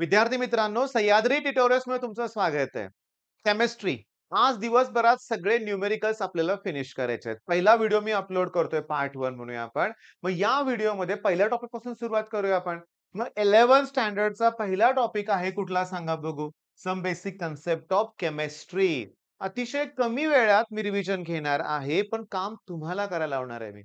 विद्यार्थी मित्रांनो सह्याद्री ट्युटोरियल्स मध्ये तुमचं स्वागत आहे केमिस्ट्री आज दिवसभरात सगळे न्यूमेरिकल्स आपल्याला फिनिश करायचे आहेत पहिला व्हिडिओ मी अपलोड करतोय पार्ट वन म्हणूया आपण मग या व्हिडिओमध्ये पहिल्या टॉपिक पासून सुरुवात करूया आपण मग इलेव्हन स्टँडर्डचा पहिला टॉपिक आहे कुठला सांगा बघू some basic concept of chemistry अतिशय कमी वेळात मी रिव्हिजन घेणार आहे पण काम तुम्हाला करायला लावणार आहे मी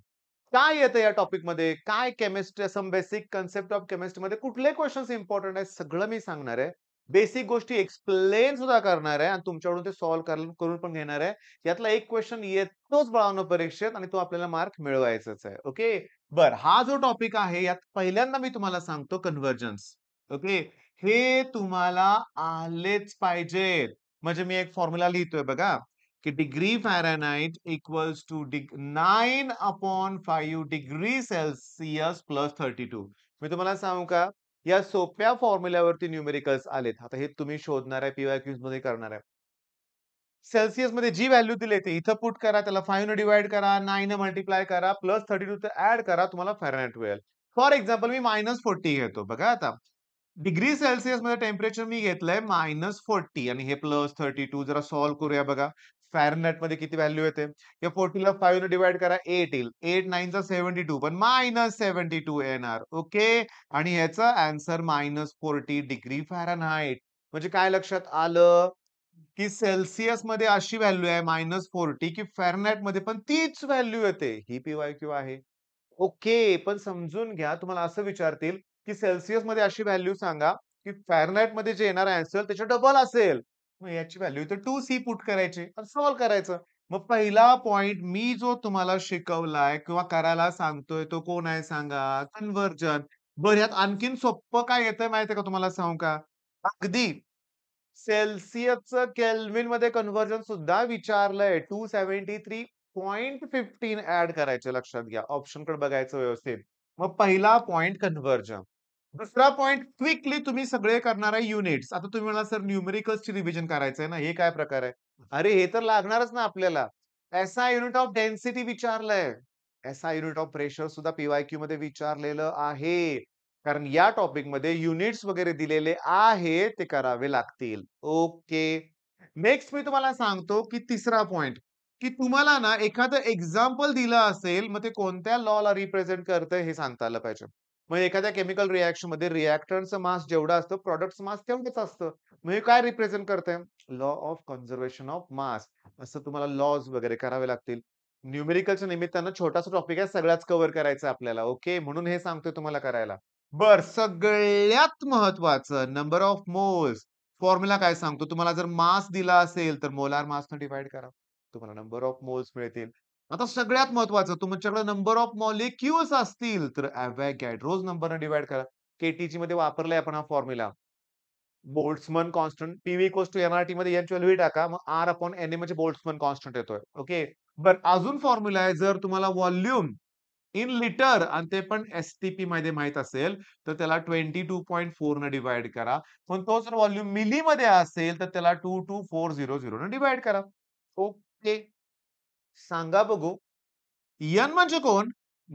काय येतं या टॉपिकमध्ये काय केमिस्ट्री असं बेसिक कन्सेप्ट ऑफ केमिस्ट्रीमध्ये कुठले क्वेश्चन्स इम्पॉर्टंट आहेत सगळं मी सांगणार आहे बेसिक गोष्टी एक्सप्लेन सुद्धा करणार आहे आणि तुमच्याकडून ते सॉल्व्ह करून पण घेणार आहे यातला एक क्वेश्चन येतोच बाळांनो परीक्षेत आणि तो आपल्याला मार्क मिळवायचाच आहे ओके बर हा जो टॉपिक आहे यात पहिल्यांदा मी तुम्हाला सांगतो कन्व्हर्जन्स ओके हे तुम्हाला आलेच पाहिजेत म्हणजे मी एक फॉर्म्युला लिहितोय बघा कि degree Fahrenheit equals to nine upon five degree Celsius plus thirty two मी तुम्हाला सांगू का या सोप्या फॉर्म्युल्यावरती न्यूमेरिकल्स आलेत आता हे तुम्ही शोधणार आहे पीवाय क्यूज मध्ये करणार आहे सेल्सिअस मध्ये जी व्हॅल्यू दिले ते इथं पुट करा त्याला फाईव्ह न डिवाइड करा नाईन मल्टिप्लाय करा प्लस थर्टी टू ऍड करा तुम्हाला फॅरनाइट मिळेल फॉर एक्झाम्पल मी मायनस फोर्टी घेतो बघा आता डिग्री सेल्सिअस मध्ये टेम्परेचर मी घेतलंय मायनस फोर्टी आणि हे प्लस थर्टी टू जरा सॉल्व्ह करूया बघा फॅरनट मध्ये किती व्हॅल्यू येते या फोर्टीला फाईव्ह ने डिवाइड करा एट येईल एट नाईनचा सेव्हन्टी टू पण मायनस सेव्हन्टी टू येणार ओके आणि याचा answer minus forty degree Fahrenheit म्हणजे काय लक्षात आलं की सेल्सिअस मध्ये अशी व्हॅल्यू आहे मायनस फोर्टी की फॅरनाईट मध्ये पण तीच व्हॅल्यू येते ही पीवाय क्यू आहे ओके पण समजून घ्या तुम्हाला असं विचारतील की सेल्सिअस मध्ये अशी व्हॅल्यू सांगा की फॅरनाईट मध्ये जे येणार आन्सर त्याच्या डबल असेल मग याची व्हॅल्यू तर टू सी पुट करायची सॉल्व्ह करायचं मग पहिला पॉइंट मी जो तुम्हाला शिकवलाय किंवा करायला सांगतोय तो कोण आहे सांगा कन्व्हर्जन बरं यात आणखीन सोपं काय येतंय माहितीये का तुम्हाला सांगू का अगदी सेल्सियसचं केल्विन मध्ये कन्व्हर्जन सुद्धा विचारलंय two seventy three point fifteen add करायचे लक्षात घ्या ऑप्शन कडे बघायचं व्यवस्थित मग पहिला पॉइंट कन्व्हर्जन दुसरा पॉईंट क्विकली तुम्ही सगळे करणार आहे युनिट्स आता तुम्ही म्हणाल सर ची रिव्हिजन करायचंय ना हे काय प्रकार आहे अरे हे तर लागणारच ना आपल्याला एसआय युनिट ऑफ डेन्सिटी विचारलंय एसआय युनिट ऑफ प्रेशर सुद्धा पीवाय क्यू मध्ये विचारलेलं आहे कारण या टॉपिक मध्ये युनिट्स वगैरे दिलेले आहे ते करावे लागतील ओके नेक्स्ट मी तुम्हाला सांगतो की तिसरा पॉइंट की तुम्हाला ना एखादं एक्झाम्पल दिलं असेल मग ते कोणत्या लॉला रिप्रेझेंट करतं हे सांगता आलं पाहिजे मग एखाद्या केमिकल रिॲक्शन मध्ये रिॲक्टरचं मास जेवढा असतो प्रॉडक्ट मास तेवढंच असतं म्हणजे काय रिप्रेझेंट करते law of conservation of mass असं तुम्हाला लॉज वगैरे करावे लागतील न्यूमेरिकलच्या निमित्तानं छोटासा टॉपिक आहे सगळ्याच कव्हर करायचं आपल्याला ओके म्हणून हे सांगतोय तुम्हाला करायला बर सगळ्यात महत्वाचं नंबर ऑफ मोल्स फॉर्म्युला काय सांगतो तुम्हाला जर मास दिला असेल तर मोलार मास डिवाइड करा तुम्हाला नंबर ऑफ मोल्स मिळतील आता सगळ्यात महत्वाचं तुमच्याकडे नंबर ऑफ मॉलिक्युल्स असतील तर रोज नंबर डिवाइड करा केटीजी मध्ये वापरलाय आपण हा formula Boltzmann constant PV cost two nRT मध्ये एन व्हॅल्यू टाका मग आर अपॉन एन ए म्हणजे बोल्ट्समन कॉन्स्टंट येतोय ओके बर अजून फॉर्म्युला आहे जर तुम्हाला व्हॉल्युम इन लिटर आणि ते पण एस टी पी मध्ये माहित असेल तर त्याला ट्वेंटी टू पॉईंट फोर न डिवाइड करा पण तो जर व्हॉल्यूम मिली मध्ये असेल तर त्याला two two four zero zero न डिवाइड करा ओके सांगा बघू यन म्हणजे कोण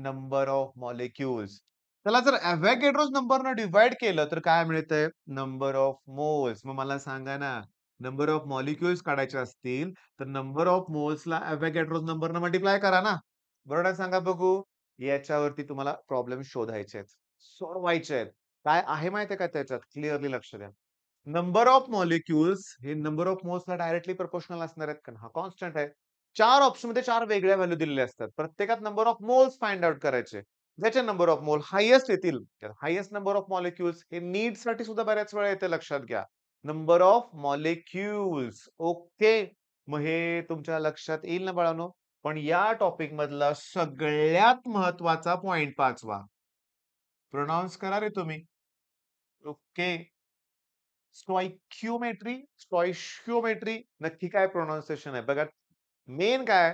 नंबर ऑफ मॉलिक्युल्स त्याला जर अव्हॅगेड्रोज नंबरनं डिवाइड केलं तर काय मिळतंय नंबर ऑफ मोल्स मग मला सांगा ना नंबर ऑफ मॉलिक्युल्स काढायचे असतील तर नंबर ऑफ मोल्सला नंबर न मल्टिप्लाय करा ना बरोबर सांगा बघू याच्यावरती तुम्हाला प्रॉब्लेम शोधायचे आहेत सोडवायचे आहेत काय आहे माहिती का त्याच्यात क्लिअरली लक्ष द्या नंबर ऑफ मॉलिक्युल्स हे नंबर ऑफ मोल्सला डायरेक्टली प्रपोशनल असणार आहेत का हा कॉन्स्टंट आहे चार ऑप्शनमध्ये चार वेगळ्या व्हॅल्यू दिलेल्या असतात प्रत्येकात number of moles find out करायचे ज्याचे नंबर ऑफ मोल हायेस्ट येतील हायेस्ट नंबर ऑफ मॉलिक्युल्स हे नीड साठी सुद्धा बऱ्याच वेळा येते लक्षात घ्या नंबर ऑफ मॉलिक्युल्स ओके मग हे तुमच्या लक्षात येईल ना बाळानो पण या टॉपिक मधला सगळ्यात महत्वाचा पॉइंट पाचवा प्रोनाऊन्स करा रे तुम्ही ओके स्टॉइक्युमेट्री स्टॉइशिओमेट्री नक्की काय प्रोनाउन्सिएशन आहे बघा मेन काय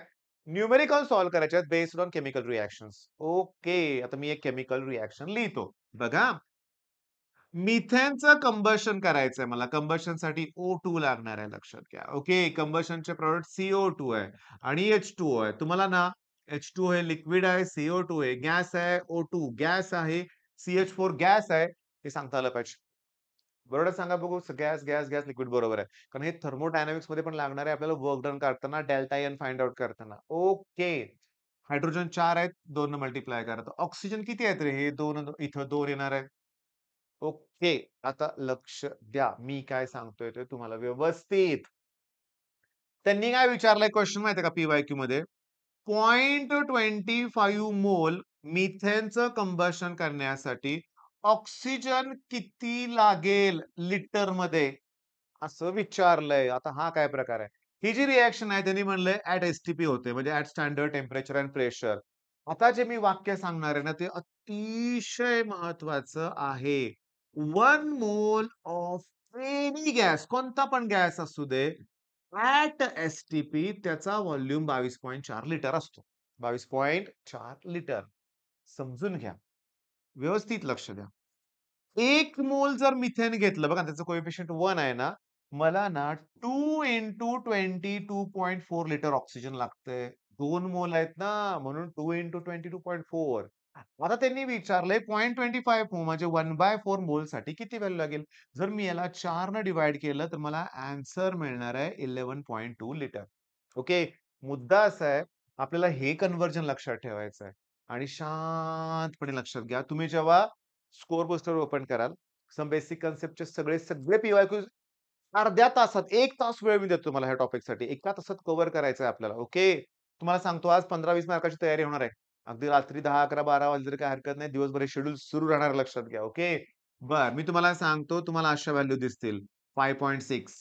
न्यूमेरिकल सॉल्व्ह करायचे based on chemical reaction okay आता मी एक केमिकल रिॲक्शन लिहितो बघा मिथेनचं कंबर्शन करायचंय मला कंबर्शन साठी ओ टू लागणार आहे लक्षात घ्या ओके कंबर्शनचे प्रॉडक्ट सीओ टू आहे आणि एच टू आहे तुम्हाला ना एच टू हे लिक्विड आहे सीओ टू हे गॅस आहे ओ टू गॅस आहे एच फोर गॅस आहे हे सांगता आलं पाहिजे बरोबर सांगा बघू गॅस गॅस गॅस लिक्विड बरोबर आहे कारण हे थर्मोडायनामिक्स मध्ये पण लागणार आहे आपल्याला वर्क डन करताना delta N e find out करताना ओके हायड्रोजन चार आहेत दोन मल्टिप्लाय करतो ऑक्सिजन किती आहेत रे हे दोन इथं दोन येणार आहे ओके आता लक्ष द्या मी काय सांगतोय ते तुम्हाला व्यवस्थित त्यांनी काय विचारलंय क्वेश्चन माहिती का पीवाय क्यू मध्ये पॉइंट ट्वेंटी फाईव्ह मोल मिथेनचं कंबशन करण्यासाठी ऑक्सिजन किती लागेल लिटर मध्ये असं विचारलंय आता हा काय प्रकार आहे ही जी रिॲक्शन आहे त्यांनी म्हणलंय ऍट एसटीपी होते म्हणजे at standard temperature and pressure आता जे मी वाक्य सांगणार आहे ना ते अतिशय महत्वाचं आहे one mole of any gas कोणता पण गॅस असू दे ऍट एसटीपी त्याचा व्हॉल्यूम बावीस पॉईंट चार लिटर असतो बावीस पॉईंट चार लिटर समजून घ्या व्यवस्थित लक्ष द्या एक मोल जर मिथेन घेतलं बघा त्याचं कोएफिशियंट वन आहे ना मला ना two into twenty two point four litre oxygen लागतंय दोन मोल आहेत ना म्हणून two into twenty two point four आता त्यांनी विचारलंय पॉईंट ट्वेंटी फायव्ह म्हणजे वन बाय फोर मोल साठी किती व्हॅल्यू लागेल जर मी याला चार न डिवाइड केलं तर मला आन्सर मिळणार आहे eleven point two litre okay मुद्दा असा आहे आपल्याला हे कन्व्हर्जन लक्षात ठेवायचं आहे आणि शांतपणे लक्षात घ्या तुम्ही जेव्हा स्कोर पोस्टर ओपन कराल सम बेसिक कन्सेप्टचे सगळे सगळे पीवायक्यू अर्ध्या तासात एक तास वेळ मी देतो तुम्हाला ह्या टॉपिकसाठी एका तासात कव्हर करायचं आहे आपल्याला ओके तुम्हाला सांगतो आज पंधरा वीस मार्काची तयारी होणार आहे अगदी रात्री दहा अकरा बारा वाजले तरी काय हरकत नाही दिवसभर शेड्यूल सुरू राहणार लक्षात घ्या ओके बर मी तुम्हाला सांगतो तुम्हाला अशा व्हॅल्यू दिसतील five point six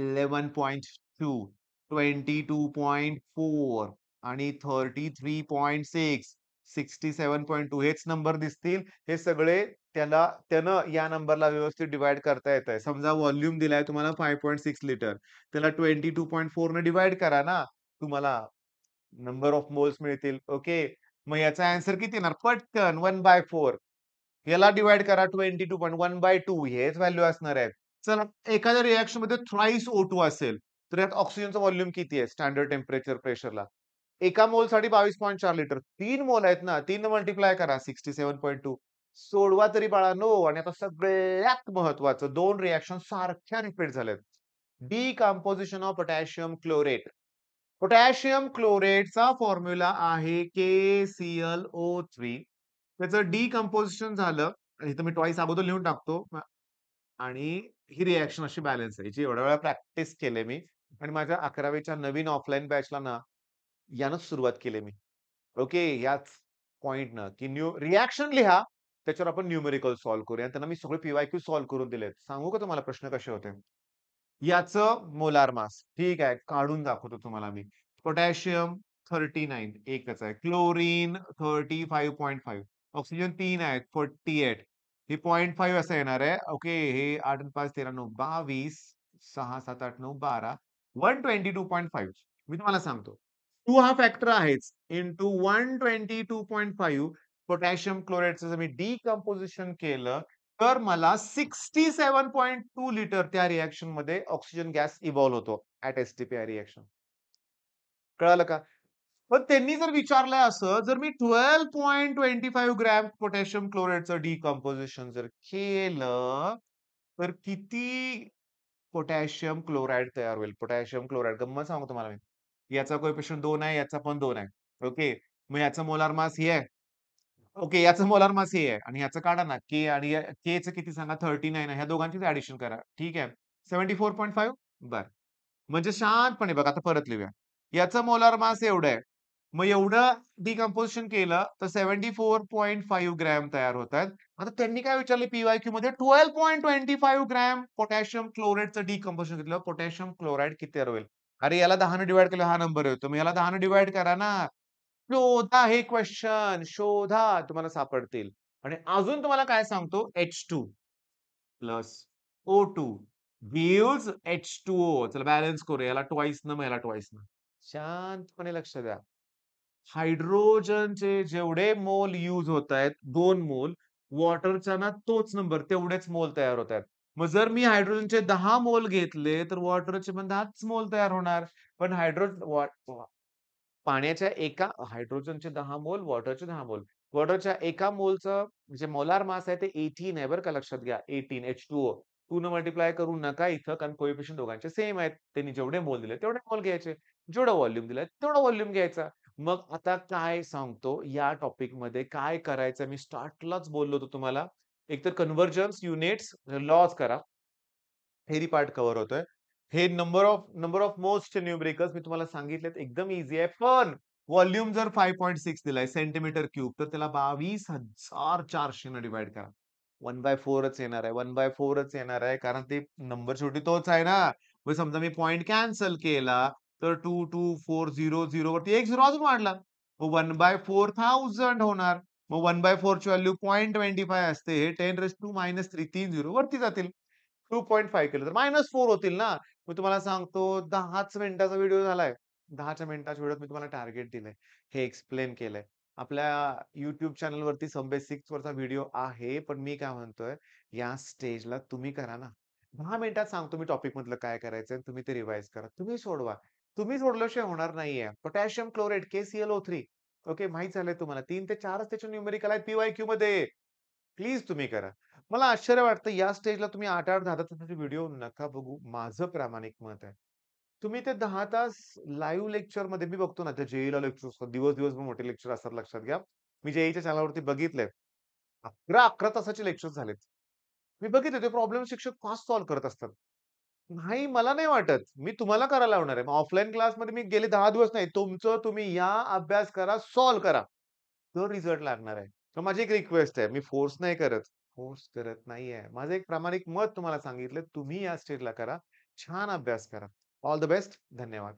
eleven point two twenty two point four आणि thirty three point six sixty seven point two हेच नंबर दिसतील हे सगळे त्याला त्यानं या नंबरला व्यवस्थित डिवाइड करता येत आहे समजा व्हॉल्यूम दिलाय तुम्हाला फायव्ह पॉईंट सिक्स लिटर त्याला ट्वेंटी टू पॉईंट फोर ने डिवाइड करा ना तुम्हाला नंबर ऑफ मोल्स मिळतील ओके मग याचा आन्सर किती येणार पटकन वन बाय फोर याला डिवाइड करा twenty two point one by two हेच व्हॅल्यू असणार आहे चला एखाद्या रिएक्शन मध्ये थ्राईस ओ टू असेल तर यात ऑक्सिजनचं व्हॉल्यूम किती आहे स्टँडर्ड टेम्परेचर प्रेशरला एका मोलसाठी बावीस पॉईंट चार लिटर तीन मोल आहेत ना तीन मल्टिप्लाय करा सिक्स्टी सेव्हन पॉईंट टू सोडवा तरी बाळा नो आणि आता सगळ्यात महत्वाचं दोन रिॲक्शन सारख्या रिपीट झाल्यात decomposition of potassium chlorate potassium क्लोरेटचा फॉर्म्युला आहे K C L O three त्याचं डी कम्पोजिशन झालं इथं मी ट्वाईस अगोदर लिहून टाकतो आणि ही रिॲक्शन अशी बॅलन्स आहे जी एवढ्या वेळा प्रॅक्टिस केले मी आणि माझ्या अकरावीच्या नवीन ऑफलाईन बॅचला ना यानंच सुरुवात केली मी ओके याच पॉइंटनं की न्यू रिॲक्शन लिहा त्याच्यावर आपण न्यूमेरिकल सॉल्व्ह करूया त्यांना मी सगळे पीवायक्यू सॉल्व्ह करून दिलेत सांगू का तुम्हाला प्रश्न कसे होते याचं मोलार मास ठीक आहे काढून दाखवतो तुम्हाला मी पोटॅशियम थर्टी नाईन एकच आहे chlorine thirty five point five oxygen तीन आहेत फोर्टी एट हे पॉईंट फाईव्ह असं येणार आहे ओके हे आठ पाच तेरा नऊ बावीस सहा सात आठ नऊ बारा one twenty two point five मी तुम्हाला सांगतो टू हा फॅक्टर आहेच into one twenty two point five potassium क्लोरेटचं जर मी डिकम्पोजिशन केलं तर मला sixty seven point two litre त्या रिॲक्शन मध्ये ऑक्सिजन गॅस इव्हॉल्व्ह होतो ऍट एस रिॲक्शन कळालं का पण त्यांनी जर विचारलंय असं जर मी twelve point twenty five gram potassium क्लोराईडचं डिकम्पोजिशन जर केलं तर किती पोटॅशियम क्लोराईड तयार होईल पोटॅशियम क्लोराईड गंमत सांगू तुम्हाला मी याचा कोएफिशियंट दोन आहे याचा पण दोन आहे ओके मग याचं मोलार मास हे आहे ओके याचं मोलार मास हे आहे आणि याचं काढा ना के आणि च किती सांगा थर्टी नाईन ह्या दोघांची ऍडिशन करा ठीक आहे सेव्हन्टी फोर पॉईंट फाईव्ह बर म्हणजे शांतपणे बघा आता परत लिहूया याचं मोलार मास एवढं आहे मग एवढं डिकम्पोजिशन केलं तर seventy four point five gram तयार होत आहेत आता त्यांनी काय विचारले पीवाय क्यू मध्ये twelve point twenty five gram potassium क्लोराईडचं डिकम्पोजिशन घेतलं पोटॅशियम क्लोराईड किती होईल अरे याला दहानं डिवाइड केलं हा नंबर येतो मग याला दहानं डिवाइड करा ना शोधा हे क्वेश्चन शोधा तुम्हाला सापडतील आणि अजून तुम्हाला काय सांगतो H two plus O two gives H two O चला बॅलन्स करू याला ट्वाईस न मग याला ट्वाईस न शांतपणे लक्ष द्या हायड्रोजनचे जेवढे मोल यूज होत आहेत दोन मोल वॉटरचा ना तोच नंबर तेवढेच मोल तयार होत आहेत मग जर मी हायड्रोजनचे दहा मोल घेतले तर वॉटरचे पण दहाच मोल तयार होणार पण हायड्रो पाण्याच्या एका हायड्रोजनचे दहा मोल वॉटरचे दहा मोल वॉटरच्या एका मोलचं म्हणजे मोलार मास आहे ते एटीन आहे बरं का लक्षात घ्या eighteen H two O two न मल्टिप्लाय करू नका इथं कारण कोएफिशियंट दोघांचे सेम आहेत त्यांनी जेवढे मोल दिले तेवढे मोल घ्यायचे जेवढं व्हॉल्यूम दिलाय तेवढं व्हॉल्यूम घ्यायचा मग आता काय सांगतो या टॉपिक मध्ये काय करायचं मी स्टार्टलाच बोललो होतो तुम्हाला एकतर कन्वर्जन्स युनिट्स लॉस करा हेरी पार्ट कव्हर होतोय हे number of number of most न्यूब्रेकर्स मी तुम्हाला सांगितलेत एकदम इझी आहे पण व्हॉल्यूम जर फाय पॉईंट सिक्स दिलाय सेंटीमीटर क्यूब तर त्याला बावीस हजार चारशे न डिवाइड करा वन बाय फोरच येणार आहे वन बाय फोरच येणार आहे कारण ते नंबर शेवटी तोच आहे ना मग समजा मी पॉईंट कॅन्सल केला तर two two four zero zero वरती एक झिरो अजून वाढला वन बाय फोर थाउजंड होणार मग वन बाय फोरची व्हॅल्यू पॉईंट ट्वेंटी फाय असते हे ten raise to minus three तीन झिरो वरती जातील टू पॉईंट फाय केलं तर मायनस फोर होतील ना मी तुम्हाला सांगतो दहाच मिनिटाचा व्हिडिओ झालाय दहाच्या मिनिटाच्या व्हिडिओत मी तुम्हाला टार्गेट दिलंय हे एक्सप्लेन केलंय आपल्या युट्यूब चॅनलवरती संबे सिक्स वरचा व्हिडिओ आहे पण मी काय म्हणतोय या स्टेजला तुम्ही करा ना दहा मिनिटात सांगतो मी टॉपिक मधलं काय करायचं तुम्ही ते रिवाइज करा तुम्ही सोडवा तुम्ही सोडल्याशिवाय होणार नाहीये potassium chlorate O three okay माहित झालंय तुम्हाला तीन ते चारच त्याचे न्यूमेरिकल आहे पीवाय क्यू मध्ये प्लीज तुम्ही करा मला आश्चर्य वाटतं या स्टेजला तुम्ही आठ आठ दहा तासाचे व्हिडिओ नका बघू माझं प्रामाणिक मत आहे तुम्ही ते दहा तास लाईव्ह लेक्चर मध्ये मी बघतो ना त्या जेईला लेक्चर असतात दिवस दिवस मोठे लेक्चर असतात लक्षात घ्या मी जेईच्या e चॅनलवरती बघितले अकरा अकरा तासाचे लेक्चर झालेत मी बघितले ते प्रॉब्लेम शिक्षक फास्ट सॉल्व्ह करत असतात नाही मला नाही वाटत मी तुम्हाला करायला लावणार आहे ऑफलाईन क्लासमध्ये मी गेले दहा दिवस नाही तुमचं तुम्ही या अभ्यास करा सॉल्व्ह करा तो रिझल्ट लागणार आहे तर माझी एक रिक्वेस्ट आहे मी फोर्स नाही करत फोर्स करत नाही आहे माझं एक प्रामाणिक मत तुम्हाला सांगितलं तुम्ही या स्टेजला करा छान अभ्यास करा ऑल द बेस्ट धन्यवाद